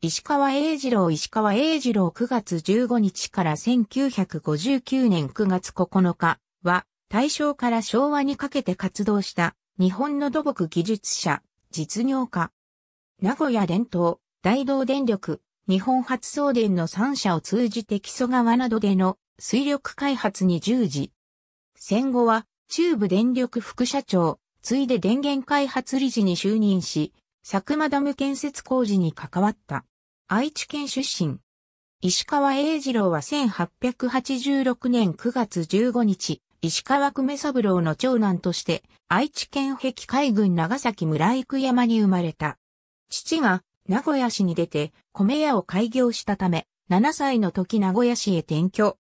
石川英二郎石川英二郎9月15日から1959年9月9日は大正から昭和にかけて活動した日本の土木技術者、実業家。名古屋伝統、大道電力、日本発送電の3社を通じて木曽川などでの水力開発に従事。戦後は中部電力副社長、ついで電源開発理事に就任し、佐久間ダム建設工事に関わった。愛知県出身。石川英二郎は1886年9月15日、石川久米三郎の長男として、愛知県壁海軍長崎村生山に生まれた。父が名古屋市に出て米屋を開業したため、7歳の時名古屋市へ転居。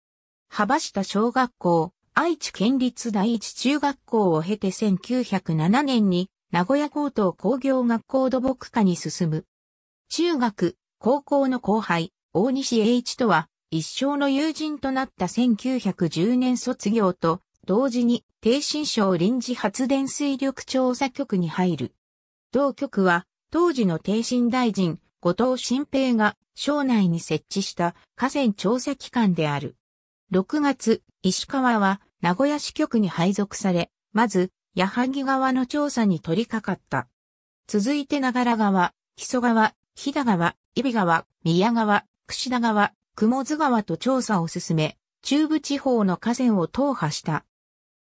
幅下小学校、愛知県立第一中学校を経て1907年に名古屋高等工業学校土木科に進む。中学、高校の後輩、大西栄一とは、一生の友人となった1910年卒業と、同時に、低新省臨時発電水力調査局に入る。同局は、当時の低新大臣、後藤新平が、省内に設置した河川調査機関である。6月、石川は名古屋支局に配属され、まず矢作川の調査に取り掛かった。続いて長良川、木曽川、飛騨川、揖斐川、宮川、串田川、雲津川と調査を進め、中部地方の河川を踏破した。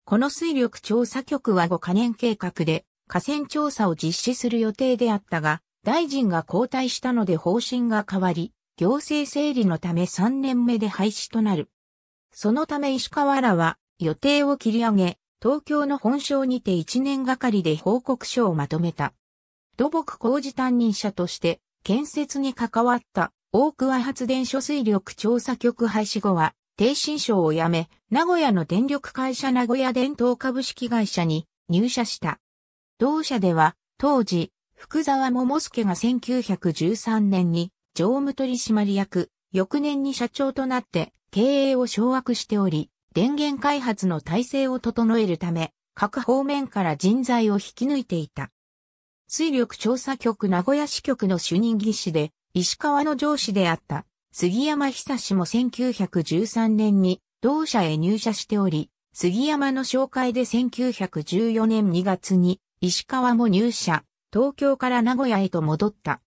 この水力調査局は5カ年計画で河川調査を実施する予定であったが、大臣が交代したので方針が変わり、行政整理のため3年目で廃止となる。そのため石川らは予定を切り上げ、東京の本省にて1年がかりで報告書をまとめた。土木工事担任者として、建設に関わった大桑発電所水力調査局廃止後は、低新省を辞め、名古屋の電力会社名古屋電灯株式会社に入社した。同社では、当時、福沢桃介が1913年に常務取締役、翌年に社長となって経営を掌握しており、電源開発の体制を整えるため、各方面から人材を引き抜いていた。水力調査局名古屋支局の主任技師で、石川の上司であった杉山久志も1913年に同社へ入社しており、杉山の紹介で1914年2月に石川も入社、東京から名古屋へと戻った。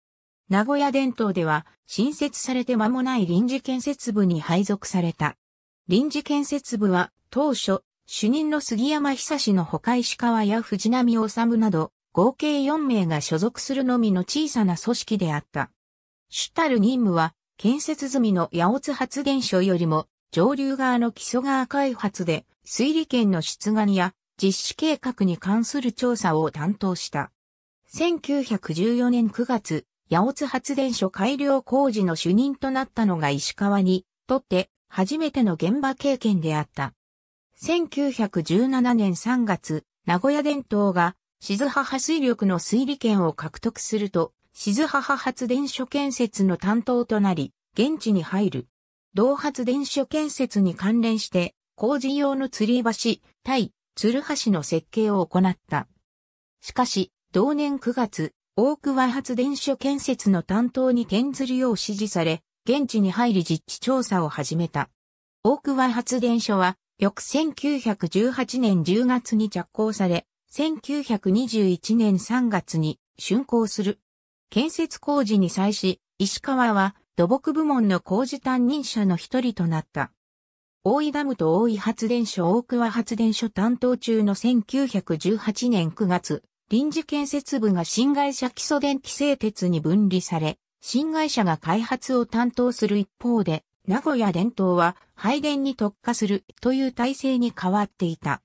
名古屋伝統では新設されて間もない臨時建設部に配属された。臨時建設部は当初、主任の杉山久志の他石川や藤波治など、合計4名が所属するのみの小さな組織であった。主たる任務は、建設済みの八津発電所よりも、上流側の基礎川開発で、推理権の出願や、実施計画に関する調査を担当した。1914年9月、八津発電所改良工事の主任となったのが石川にとって初めての現場経験であった。1917年3月、名古屋電灯が、静母水力の推理権を獲得すると、静母発電所建設の担当となり、現地に入る。同発電所建設に関連して、工事用の吊り橋、対、鶴橋の設計を行った。しかし、同年9月、大久和発電所建設の担当に転ずるよう指示され、現地に入り実地調査を始めた。大桑発電所は、翌1918年10月に着工され、1921年3月に竣工する。建設工事に際し、石川は土木部門の工事担任者の一人となった。大井ダムと大井発電所大桑発電所担当中の1918年9月、臨時建設部が新会社基礎電気製鉄に分離され、新会社が開発を担当する一方で、名古屋伝統は配電に特化するという体制に変わっていた。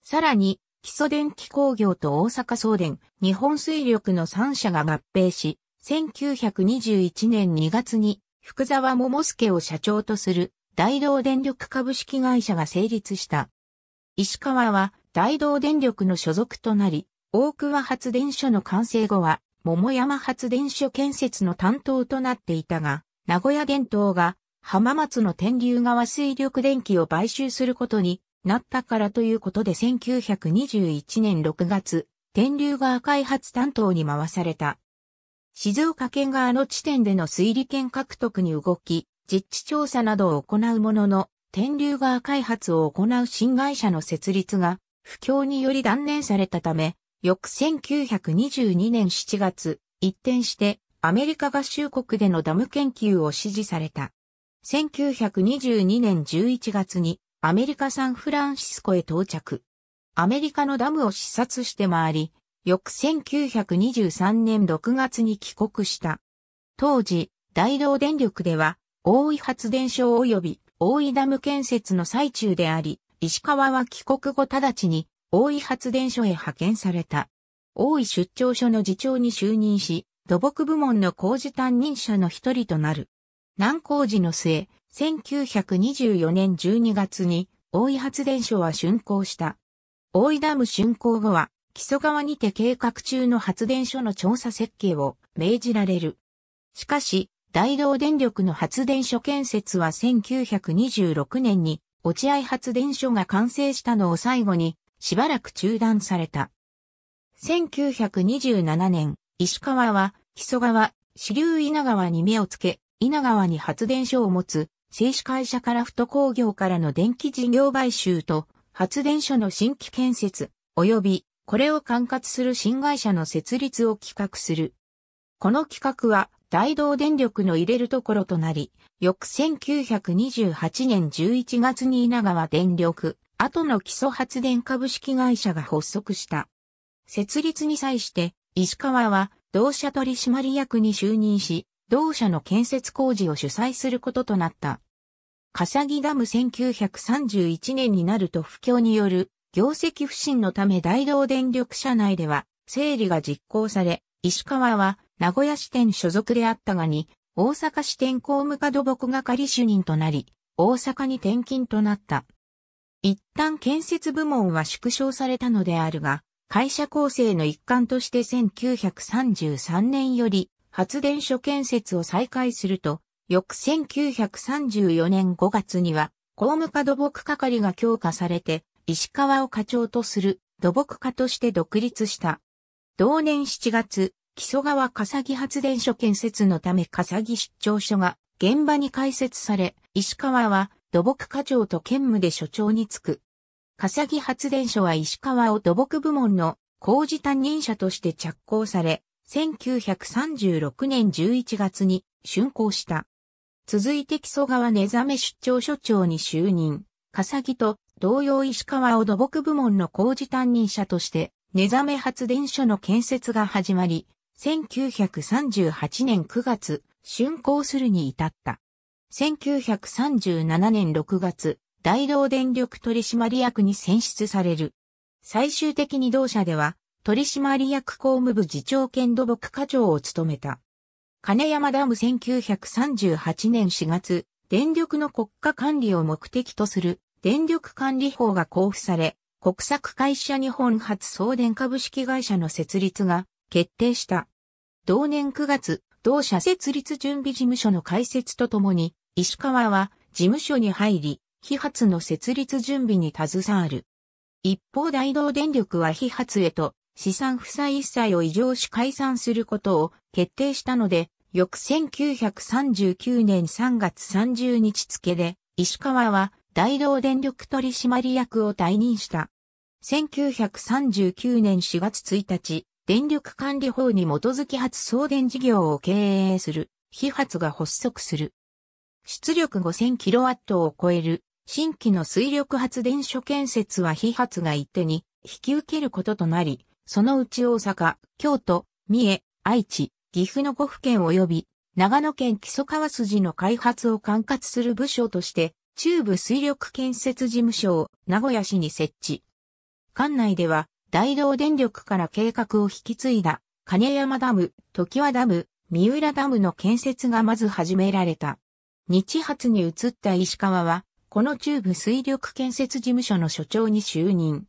さらに、基礎電気工業と大阪送電、日本水力の3社が合併し、1921年2月に福沢桃介を社長とする大道電力株式会社が成立した。石川は大道電力の所属となり、大桑発電所の完成後は桃山発電所建設の担当となっていたが、名古屋電灯が浜松の天竜川水力電気を買収することになったからということで1921年6月、天竜川開発担当に回された。静岡県側の地点での水利権獲得に動き、実地調査などを行うものの、天竜川開発を行う新会社の設立が不況により断念されたため、翌1922年7月、一転してアメリカ合衆国でのダム研究を支持された。1922年11月にアメリカサンフランシスコへ到着。アメリカのダムを視察して回り、翌1923年6月に帰国した。当時、大道電力では、大井発電所及び大井ダム建設の最中であり、石川は帰国後直ちに大井発電所へ派遣された。大井出張所の次長に就任し、土木部門の工事担任者の一人となる。難工事の末、1924年12月に大井発電所は竣工した。大井ダム竣工後は、木曽川にて計画中の発電所の調査設計を命じられる。しかし、大道電力の発電所建設は1926年に落合発電所が完成したのを最後にしばらく中断された。1927年、石川は、木曽川、支流稲川に目をつけ、稲川に発電所を持つ、製紙会社から不都工業からの電気事業買収と、発電所の新規建設、及び、これを管轄する新会社の設立を企画する。この企画は、大道電力の入れるところとなり、翌1928年11月に稲川電力後の基礎発電株式会社が発足した。設立に際して、石川は、同社取締役に就任し、同社の建設工事を主催することとなった。笠木ダム1931年になると不況による業績不振のため大道電力社内では整理が実行され、石川は名古屋支店所属であったがに、大阪支店公務課土木係主任となり、大阪に転勤となった。一旦建設部門は縮小されたのであるが、会社構成の一環として1933年より発電所建設を再開すると、翌1934年5月には、公務課土木係が強化されて、石川を課長とする土木課として独立した。同年7月、木曽川笠木発電所建設のため笠木出張所が現場に開設され、石川は土木課長と兼務で所長に就く。笠木発電所は石川を土木部門の工事担任者として着工され、1936年11月に竣工した。続いて木曽川寝ザメ出張所長に就任。笠木と同様石川を土木部門の工事担任者として寝ザメ発電所の建設が始まり、1938年9月、竣工するに至った。1937年6月、大道電力取締役に選出される。最終的に同社では、取締役公務部次長兼土木課長を務めた。金山ダム1938年4月、電力の国家管理を目的とする電力管理法が交付され、国策会社日本発送電株式会社の設立が決定した。同年9月、同社設立準備事務所の開設とともに、石川は事務所に入り、非発の設立準備に携わる。一方大道電力は非発へと資産負債一切を異常し解散することを決定したので、翌1939年3月30日付で、石川は大道電力取締役を退任した。1939年4月1日、電力管理法に基づき発送電事業を経営する、非発が発足する。出力 5000kW を超える新規の水力発電所建設は非発が一手に引き受けることとなり、そのうち大阪、京都、三重、愛知、岐阜の5府県及び長野県木曽川筋の開発を管轄する部署として中部水力建設事務所を名古屋市に設置。管内では大道電力から計画を引き継いだ金山ダム、時和ダム、三浦ダムの建設がまず始められた。日発に移った石川は、この中部水力建設事務所の所長に就任。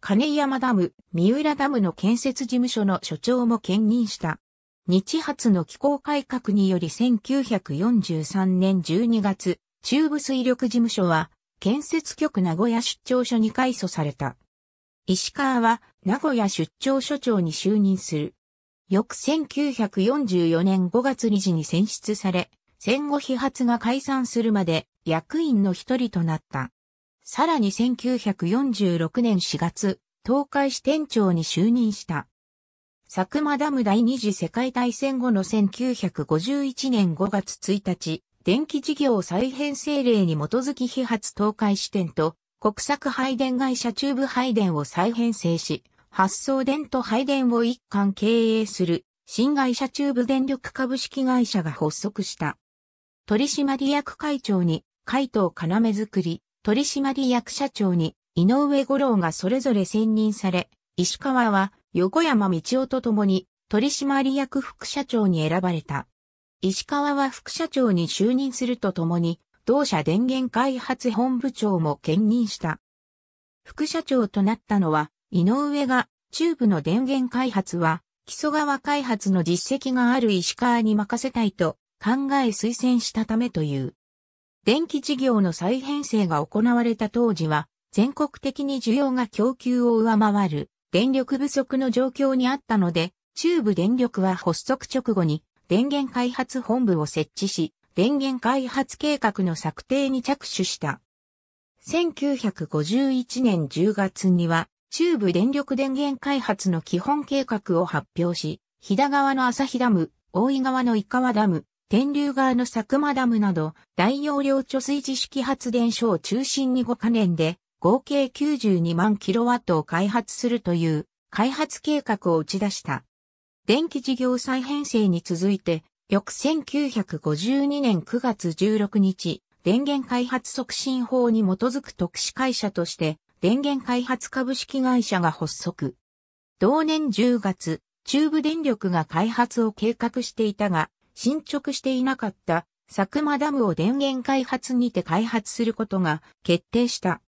金山ダム、三浦ダムの建設事務所の所長も兼任した。日発の機構改革により1943年12月、中部水力事務所は、建設局名古屋出張所に改組された。石川は名古屋出張所長に就任する。翌1944年5月2時に選出され、戦後批発が解散するまで役員の一人となった。さらに1946年4月、東海支店長に就任した。佐久間ダム第二次世界大戦後の1951年5月1日、電気事業再編成令に基づき批発東海支店と国策配電会社中部配電を再編成し、発送電と配電を一貫経営する新会社中部電力株式会社が発足した。取締役会長に、海藤要作り、取締役社長に、井上五郎がそれぞれ選任され、石川は、横山道夫と共に、取締役副社長に選ばれた。石川は副社長に就任するとともに、同社電源開発本部長も兼任した。副社長となったのは、井上が、中部の電源開発は、木曽川開発の実績がある石川に任せたいと、考え推薦したためという。電気事業の再編成が行われた当時は、全国的に需要が供給を上回る電力不足の状況にあったので、中部電力は発足直後に電源開発本部を設置し、電源開発計画の策定に着手した。1951年10月には、中部電力電源開発の基本計画を発表し、飛騨川の朝日ダム、大井川の伊川ダム、天竜川の佐久間ダムなど、大容量貯水池式発電所を中心に5カ年で、合計92万キロワットを開発するという開発計画を打ち出した。電気事業再編成に続いて、翌1952年9月16日、電源開発促進法に基づく特殊会社として、電源開発株式会社が発足。同年10月、中部電力が開発を計画していたが、進捗していなかった佐久間ダムを電源開発にて開発することが決定した。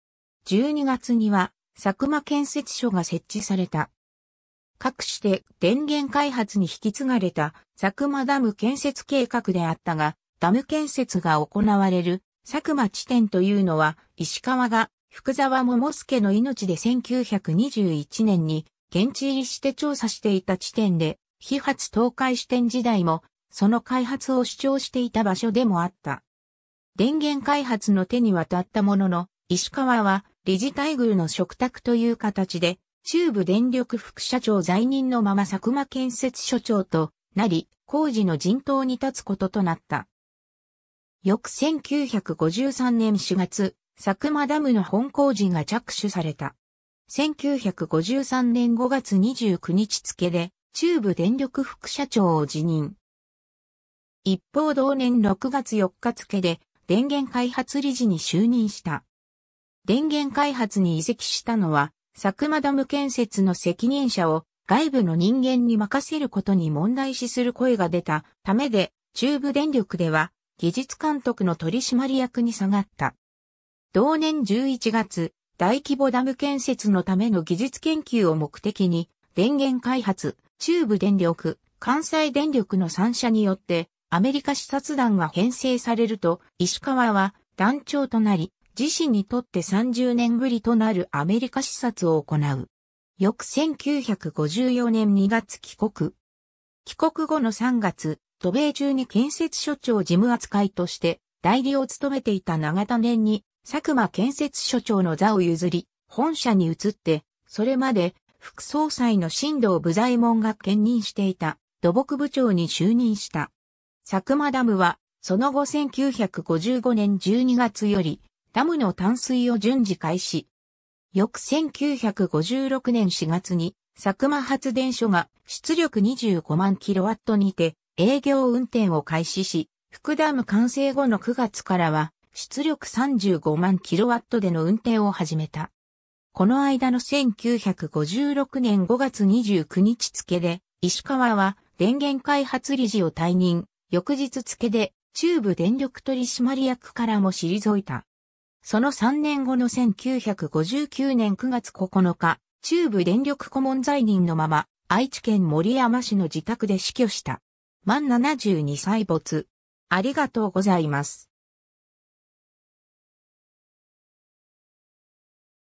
12月には佐久間建設所が設置された。各種で電源開発に引き継がれた佐久間ダム建設計画であったが、ダム建設が行われる佐久間地点というのは石川が福沢桃介の命で1921年に現地入りして調査していた地点で、非発倒壊支店時代もその開発を主張していた場所でもあった。電源開発の手に渡ったものの、石川は理事待遇の嘱託という形で、中部電力副社長在任のまま佐久間建設所長となり、工事の陣頭に立つこととなった。翌1953年4月、佐久間ダムの本工事が着手された。1953年5月29日付で、中部電力副社長を辞任。一方同年6月4日付で電源開発理事に就任した。電源開発に移籍したのは、佐久間ダム建設の責任者を外部の人間に任せることに問題視する声が出たためで、中部電力では技術監督の取締役に下がった。同年11月、大規模ダム建設のための技術研究を目的に、電源開発、中部電力、関西電力の3社によって、アメリカ視察団が編成されると、石川は団長となり、自身にとって30年ぶりとなるアメリカ視察を行う。翌1954年2月帰国。帰国後の3月、渡米中に建設所長事務扱いとして代理を務めていた長田年に佐久間建設所長の座を譲り、本社に移って、それまで副総裁の新藤部左門が兼任していた土木部長に就任した。佐久間ダムは、その後1955年12月より、ダムの淡水を順次開始。翌1956年4月に、佐久間発電所が出力25万キロワットにて営業運転を開始し、福ダム完成後の9月からは出力35万キロワットでの運転を始めた。この間の1956年5月29日付で、石川は電源開発理事を退任、翌日付で中部電力取締役からも退いた。その3年後の1959年9月9日、中部電力顧問在任のまま、愛知県森山市の自宅で死去した。満72歳没。ありがとうございます。